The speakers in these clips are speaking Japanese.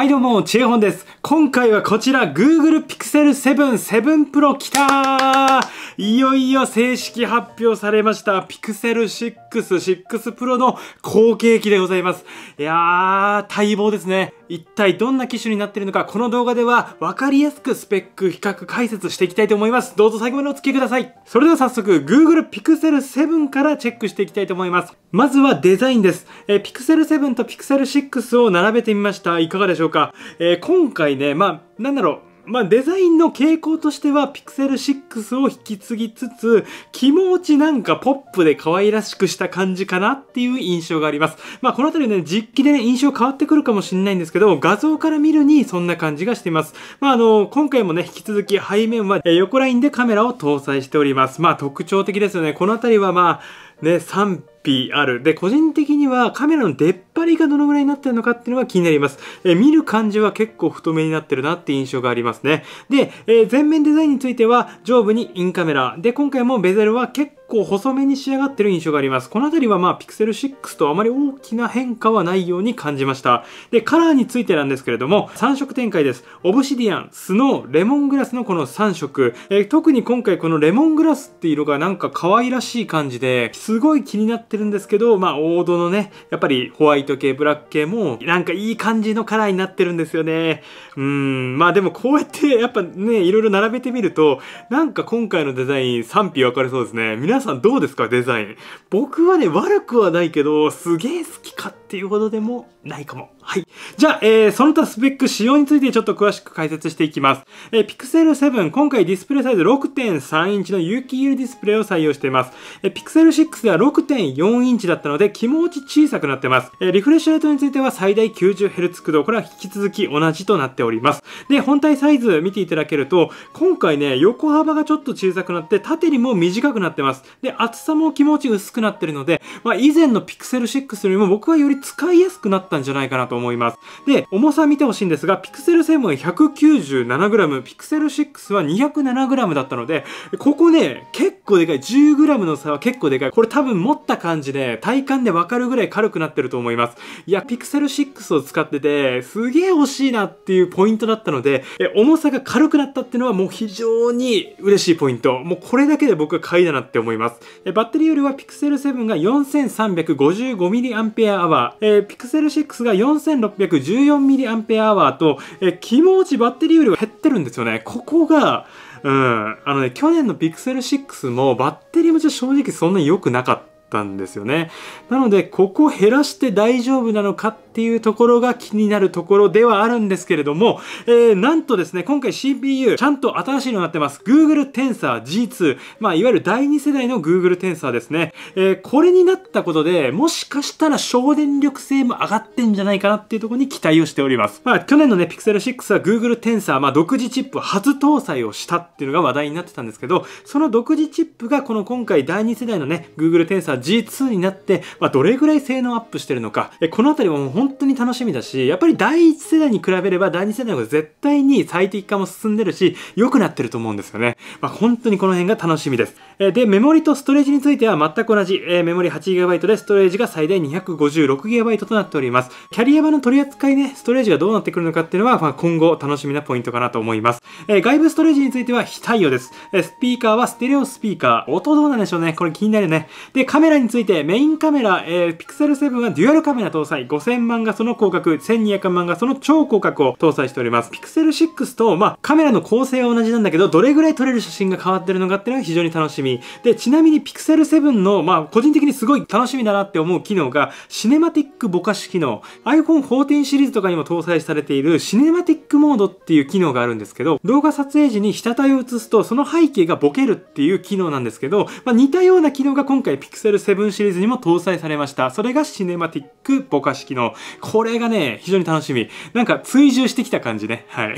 はいどうも、ちえほんです。今回はこちら、Google Pixel 7 7 Pro きたーいよいよ正式発表されました、Pixel 6、6 Pro の後継機でございます。いやー、待望ですね。一体どんな機種になってるのか、この動画では分かりやすくスペック比較解説していきたいと思います。どうぞ最後までお付き合いください。それでは早速、Google Pixel 7からチェックしていきたいと思います。まずはデザインです。えー、Pixel 7と Pixel 6を並べてみました。いかがでしょうか、えー、今回ね、まあ、なんだろう、まあ、デザインの傾向としてはピクセル6を引き継ぎつつ気持ちなんかポップで可愛らしくした感じかなっていう印象があります。まあ、この辺りね実機でね印象変わってくるかもしれないんですけど画像から見るにそんな感じがしています。まあ、あの今回もね引き続き背面は横ラインでカメラを搭載しております。まあ特徴的ですよね。この辺りはまあね、賛否ある。で、個人的にはカメラの出っ張りがどのぐらいになってるのかっていうのが気になります。え見る感じは結構太めになってるなって印象がありますね。で、えー、前面デザインについては上部にインカメラ。で、今回もベゼルは結構構細めに仕上がってる印象があります。この辺りはまあ Pixel 6とあまり大きな変化はないように感じました。で、カラーについてなんですけれども、3色展開です。オブシディアン、スノー、レモングラスのこの3色。えー、特に今回このレモングラスって色がなんか可愛らしい感じで、すごい気になってるんですけど、まあ王道のね、やっぱりホワイト系、ブラック系も、なんかいい感じのカラーになってるんですよね。うん、まあでもこうやってやっぱね、いろいろ並べてみると、なんか今回のデザイン賛否分かれそうですね。皆さんどうですかデザイン僕はね悪くはないけどすげえ好きかっていうほどでもないかも。はい。じゃあ、えー、その他スペック仕様についてちょっと詳しく解説していきます。えー、Pixel 7、今回ディスプレイサイズ6.3インチの有機 EL ディスプレイを採用しています。えー、Pixel 6では6.4インチだったので気持ち小さくなってます。えー、リフレッシュレートについては最大 90Hz 駆動。これは引き続き同じとなっております。で、本体サイズ見ていただけると、今回ね、横幅がちょっと小さくなって、縦にも短くなってます。で、厚さも気持ち薄くなってるので、まあ、以前の Pixel 6よりも僕はより使いやすくなってったんじゃないかなと思います。で、重さ見てほしいんですが、ピクセル7は 197g、ピクセル6は 207g だったので、ここね、結構でかい。10g の差は結構でかい。これ多分持った感じで、体感でわかるぐらい軽くなってると思います。いや、ピクセル6を使ってて、すげえ惜しいなっていうポイントだったので、重さが軽くなったっていうのはもう非常に嬉しいポイント。もうこれだけで僕は買いだなって思います。バッテリーよりはピクセル7が 4355mAh、ー、ピクセル6 6が 4614mAh と、え気持ちバッテリー容量が減ってるんですよね。ここが、うん。あのね、去年の Pixel 6もバッテリーも正直そんなに良くなかった。ったんですよね。なので、ここ減らして大丈夫なのかっていうところが気になるところではあるんですけれども、えー、なんとですね、今回 CPU、ちゃんと新しいのになってます。Google Tensor G2。まあ、いわゆる第2世代の Google Tensor ですね。えー、これになったことで、もしかしたら省電力性も上がってんじゃないかなっていうところに期待をしております。まあ、去年のね、Pixel 6は Google Tensor、まあ、独自チップ初搭載をしたっていうのが話題になってたんですけど、その独自チップがこの今回第2世代のね、Google Tensor G2 になって、まあ、どれぐらい性能アップしてるのか、えこのあたりはもう本当に楽しみだし、やっぱり第1世代に比べれば第2世代の方が絶対に最適化も進んでるし、良くなってると思うんですよね。まあ、本当にこの辺が楽しみです。えで、メモリとストレージについては全く同じ、えメモリ 8GB でストレージが最大 256GB となっております。キャリア版の取り扱いね、ストレージがどうなってくるのかっていうのは、まあ、今後楽しみなポイントかなと思います。え外部ストレージについては非対応です。えスピーカーはステレオスピーカー。音どうなんでしょうね。これ気になるね。で、カメラメラについてメインカメラ、えー、p i x 7はデュアルカメラ搭載5000万画素の広角1200万画素の超広角を搭載しております Pixel6 と、まあ、カメラの構成は同じなんだけどどれぐらい撮れる写真が変わってるのかっていうのが非常に楽しみでちなみにピクセル7の、まあ、個人的にすごい楽しみだなって思う機能がシネマティックぼかし機能 iPhone14 シリーズとかにも搭載されているシネマティックモードっていう機能があるんですけど動画撮影時に被写体を写すとその背景がボケるっていう機能なんですけど、まあ、似たような機能が今回7シリーズにも搭載されました。それがシネマティックぼかし機の。これがね、非常に楽しみ。なんか追従してきた感じね。はい。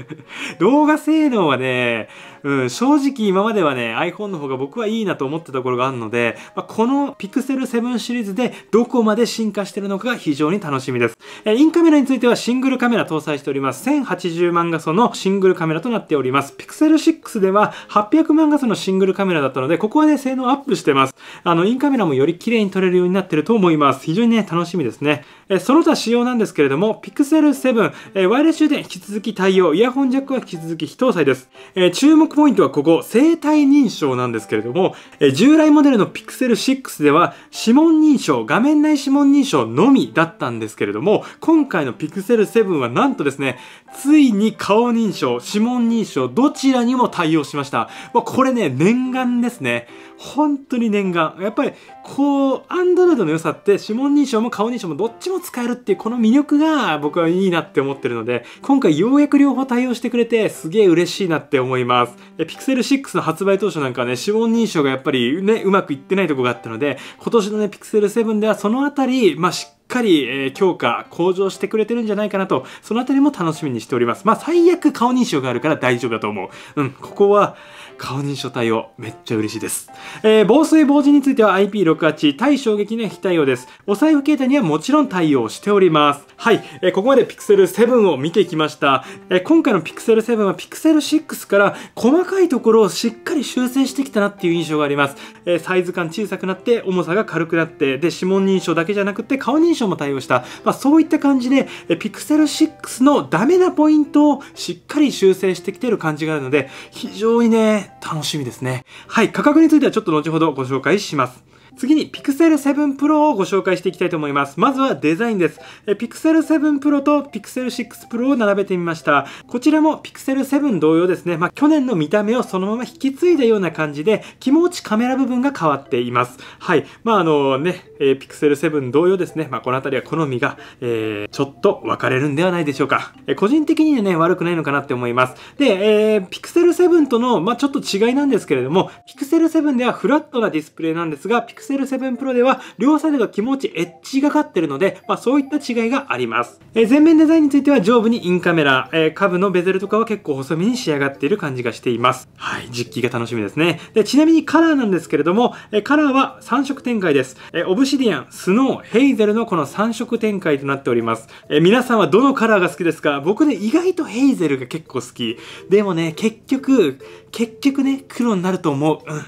動画性能はね、うん、正直今まではね、iPhone の方が僕はいいなと思ったところがあるので、まあ、この Pixel 7シリーズでどこまで進化してるのかが非常に楽しみです。えインカメラについてはシングルカメラ搭載しております。1080万画素のシングルカメラとなっております。Pixel 6では800万画素のシングルカメラだったので、ここはね、性能アップしてます。あの、インインカメラもより綺麗に撮れるようになってると思います。非常にね、楽しみですね。えその他仕様なんですけれども、Pixel 7、えワイヤレス充電引き続き対応、イヤホンジャックは引き続き非搭載です。え注目ポイントはここ、生体認証なんですけれども、え従来モデルの Pixel 6では指紋認証、画面内指紋認証のみだったんですけれども、今回の Pixel 7はなんとですね、ついに顔認証、指紋認証、どちらにも対応しました。まあ、これね、念願ですね。本当に念願。やっぱりこうアンドロイドの良さって指紋認証も顔認証もどっちも使えるっていうこの魅力が僕はいいなって思ってるので今回ようやく両方対応してくれてすげえ嬉しいなって思いますで Pixel 6の発売当初なんかはね指紋認証がやっぱりねうまくいってないとこがあったので今年のね Pixel 7ではそのあたりまあしっかり、えー、強化、向上してくれてるんじゃないかなと、そのあたりも楽しみにしております。まあ、最悪顔認証があるから大丈夫だと思う。うん、ここは、顔認証対応、めっちゃ嬉しいです。えー、防水防塵については IP68、対衝撃には非対応です。お財布携帯にはもちろん対応しております。はい、えー、ここまで Pixel 7を見てきました。えー、今回の Pixel 7は Pixel 6から細かいところをしっかり修正してきたなっていう印象があります。えサイズ感小さくなって、重さが軽くなって、で、指紋認証だけじゃなくて顔認証証も対応した、まあ、そういった感じで、ピクセル6のダメなポイントをしっかり修正してきてる感じがあるので、非常にね、楽しみですね。はい、価格についてはちょっと後ほどご紹介します。次に Pixel 7 Pro をご紹介していきたいと思います。まずはデザインです。Pixel 7 Pro と Pixel 6 Pro を並べてみました。こちらも Pixel 7同様ですね、まあ、去年の見た目をそのまま引き継いだような感じで、気持ちカメラ部分が変わっています。はい。まあ、あのね、えー、Pixel 7同様ですね、まあ、この辺りは好みが、えー、ちょっと分かれるんではないでしょうか。えー、個人的にはね、悪くないのかなって思います。で、えー、Pixel 7との、まあ、ちょっと違いなんですけれども、Pixel 7ではフラットなディスプレイなんですが、Pixel e x l 7 Pro では両サイドが気持ちエッジがかってるので、まあ、そういった違いがあります。えー、前面デザインについては上部にインカメラ、えー、下部のベゼルとかは結構細身に仕上がっている感じがしています。はい、実機が楽しみですね。で、ちなみにカラーなんですけれども、えー、カラーは3色展開です。えオブシディアン、スノー、ヘイゼルのこの3色展開となっております。え皆さんはどのカラーが好きですか僕ね、意外とヘイゼルが結構好き。でもね、結局、結局ね、黒になると思う。うん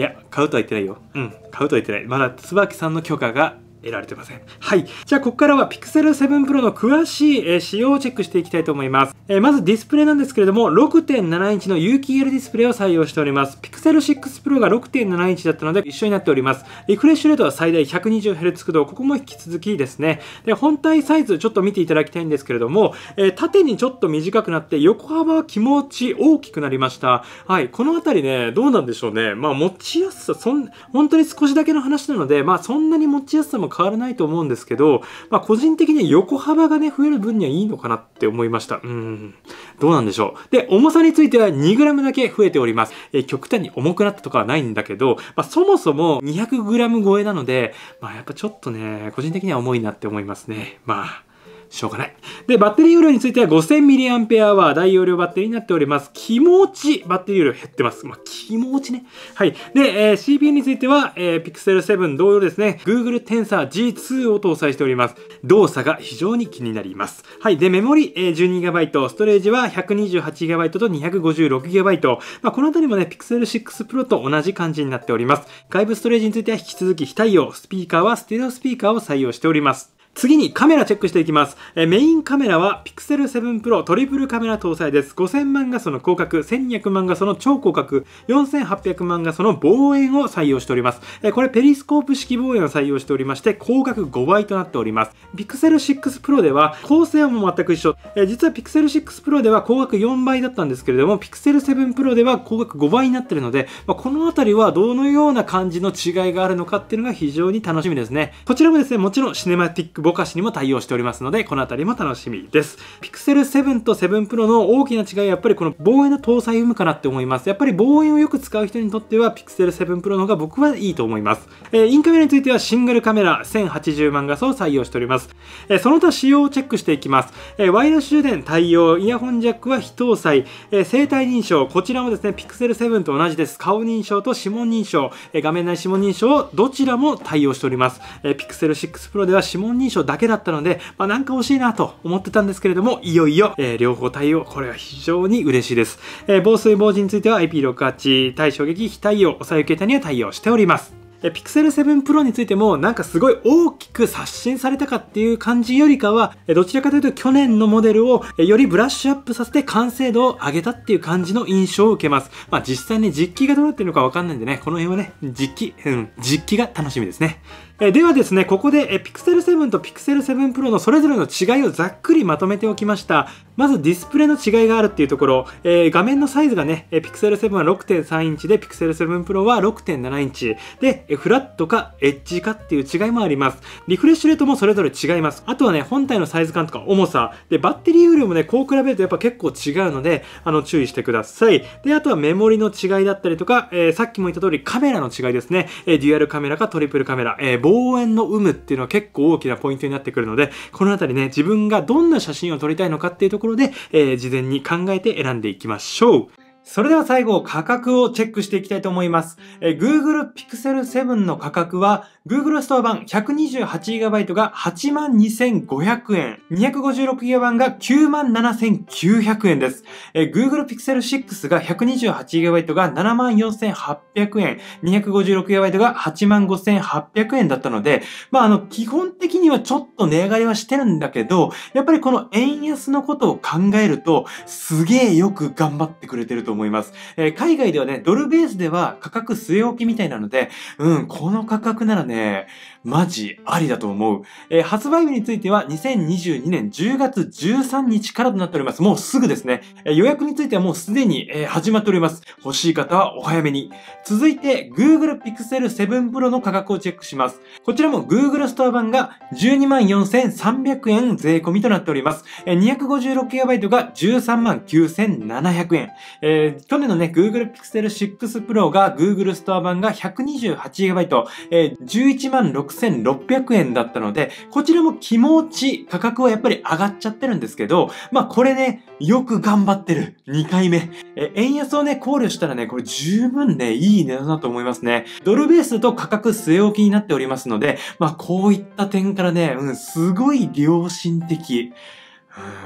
や買うとは言ってないようん買うとは言ってないまだ椿さんの許可が得られてません。はい。じゃあ、ここからは Pixel 7 Pro の詳しい、え仕様をチェックしていきたいと思います。えまずディスプレイなんですけれども、6.7インチの有機 EL ディスプレイを採用しております。Pixel 6 Pro が6.7インチだったので一緒になっております。リフレッシュレートは最大 120Hz 駆動、ここも引き続きですね。で、本体サイズちょっと見ていただきたいんですけれども、え縦にちょっと短くなって、横幅は気持ち大きくなりました。はい。このあたりね、どうなんでしょうね。まあ、持ちやすさ、そん、本当に少しだけの話なので、まあ、そんなに持ちやすさも変わらないと思うんですけど、まあ、個人的に横幅がね、増える分にはいいのかなって思いました。うん。どうなんでしょう。で、重さについては 2g だけ増えております。えー、極端に重くなったとかはないんだけど、まあ、そもそも 200g 超えなので、まあ、やっぱちょっとね、個人的には重いなって思いますね。まあ。しょうがない。で、バッテリー容量については 5000mAh 大容量バッテリーになっております。気持ち、バッテリー容量減ってます。まあ、気持ちね。はい。で、えー、CPU については、えー、Pixel 7同様ですね、Google Tensor G2 を搭載しております。動作が非常に気になります。はい。で、メモリ、えー、12GB、ストレージは 128GB と 256GB。まあ、このあたりもね、Pixel 6 Pro と同じ感じになっております。外部ストレージについては引き続き非対応、スピーカーはステレオスピーカーを採用しております。次にカメラチェックしていきます。えメインカメラは Pixel 7 Pro トリプルカメラ搭載です。5000万画素の広角、1200万画素の超広角、4800万画素の望遠を採用しております。えこれペリスコープ式望遠を採用しておりまして、広角5倍となっております。Pixel 6 Pro では構成も全く一緒。え実は Pixel 6 Pro では広角4倍だったんですけれども、Pixel 7 Pro では広角5倍になってるので、まあ、この辺りはどのような感じの違いがあるのかっていうのが非常に楽しみですね。こちらもですね、もちろんシネマティック動かしにも対応しておりますのでこの辺りも楽しみです Pixel 7と7 Pro の大きな違いはやっぱりこの望遠の搭載有無かなって思いますやっぱり望遠をよく使う人にとっては Pixel 7 Pro の方が僕はいいと思います、えー、インカメラについてはシングルカメラ1080万画素を採用しております、えー、その他仕様をチェックしていきます、えー、ワイヤレス充電対応イヤホンジャックは非搭載、えー、生体認証こちらもですね Pixel 7と同じです顔認証と指紋認証、えー、画面内指紋認証どちらも対応しております、えー、Pixel 6 Pro では指紋認証認だけだったので、まあ、なんか惜しいなと思ってたんですけれども、いよいよ、えー、両方対応。これは非常に嬉しいです。えー、防水防塵については IP68、対衝撃非対応、抑え受けたには対応しております。Pixel 7 Pro についてもなんかすごい大きく刷新されたかっていう感じよりかは、どちらかというと去年のモデルをよりブラッシュアップさせて完成度を上げたっていう感じの印象を受けます。まあ実際に実機がどうなってるのかわかんないんでね、この辺はね、実機、うん、実機が楽しみですね。えではですね、ここで、Pixel 7と Pixel 7 Pro のそれぞれの違いをざっくりまとめておきました。まずディスプレイの違いがあるっていうところ、えー、画面のサイズがね、Pixel 7は6.3インチで Pixel 7 Pro は6.7インチで、フラットかエッジかっていう違いもあります。リフレッシュレートもそれぞれ違います。あとはね、本体のサイズ感とか重さ、で、バッテリー容量もね、こう比べるとやっぱ結構違うので、あの、注意してください。で、あとはメモリの違いだったりとか、えー、さっきも言った通りカメラの違いですね。えデュアルカメラかトリプルカメラ、えー望遠の有無っていうのは結構大きなポイントになってくるので、このあたりね、自分がどんな写真を撮りたいのかっていうところで、えー、事前に考えて選んでいきましょう。それでは最後、価格をチェックしていきたいと思います。えー、Google Pixel 7の価格は、Google ストア版 128GB が82,500円、256GB 版が97,900円です。えー、Google Pixel 6が 128GB が74,800円、256GB が85,800円だったので、まあ、あの、基本的にはちょっと値上がりはしてるんだけど、やっぱりこの円安のことを考えると、すげえよく頑張ってくれてるとと思います。えー、海外ではね、ドルベースでは価格据え置きみたいなので、うん、この価格ならね、マジありだと思う。えー、発売日については2022年10月13日からとなっております。もうすぐですね。えー、予約についてはもうすでに、えー、始まっております。欲しい方はお早めに。続いて、Google Pixel 7 Pro の価格をチェックします。こちらも Google ストア版が124,300円税込みとなっております。えー、256GB が139,700円。えー、去年のね、Google Pixel 6 Pro が Google ストア版が 128GB、えー、1 6 0 0 6600円だったので、こちらも気持ち、価格はやっぱり上がっちゃってるんですけど、まあこれね、よく頑張ってる。2回目。え、円安をね、考慮したらね、これ十分ね、いい値段だと思いますね。ドルベースと価格据え置きになっておりますので、まあこういった点からね、うん、すごい良心的。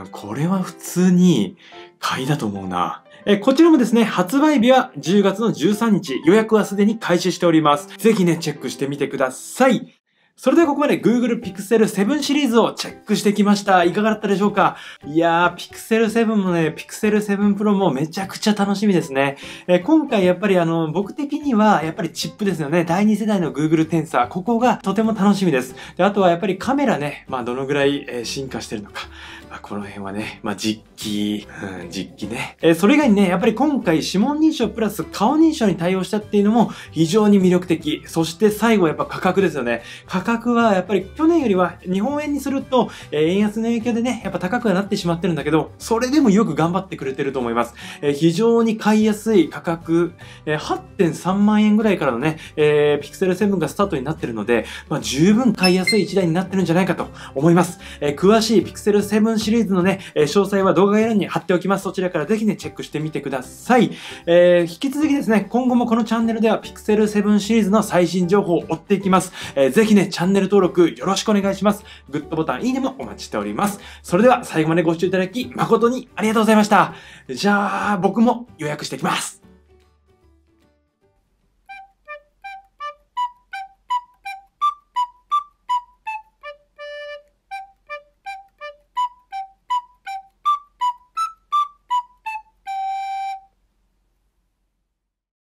うん、これは普通に買いだと思うな。えこちらもですね、発売日は10月の13日、予約はすでに開始しております。ぜひね、チェックしてみてください。それではここまで Google Pixel 7シリーズをチェックしてきました。いかがだったでしょうかいやー、Pixel 7もね、Pixel 7 Pro もめちゃくちゃ楽しみですね。えー、今回やっぱりあの、僕的にはやっぱりチップですよね。第2世代の Google Tensor。ここがとても楽しみです。であとはやっぱりカメラね、まあどのぐらい、えー、進化してるのか。あ、この辺はね、まあ、実機、うん、実機ね。えー、それ以外にね、やっぱり今回指紋認証プラス顔認証に対応したっていうのも非常に魅力的。そして最後やっぱ価格ですよね。価格はやっぱり去年よりは日本円にすると、えー、円安の影響でね、やっぱ高くはなってしまってるんだけど、それでもよく頑張ってくれてると思います。えー、非常に買いやすい価格、えー、8.3万円ぐらいからのね、えー、ピクセル7がスタートになってるので、まあ、十分買いやすい1台になってるんじゃないかと思います。えー、詳しいピクセル7シリーズのね、え詳細は動画欄に貼っておきます。そちらからぜひね、チェックしてみてください。えー、引き続きですね、今後もこのチャンネルでは Pixel 7シリーズの最新情報を追っていきます。えー、ぜひね、チャンネル登録よろしくお願いします。グッドボタン、いいねもお待ちしております。それでは最後までご視聴いただき誠にありがとうございました。じゃあ、僕も予約してきます。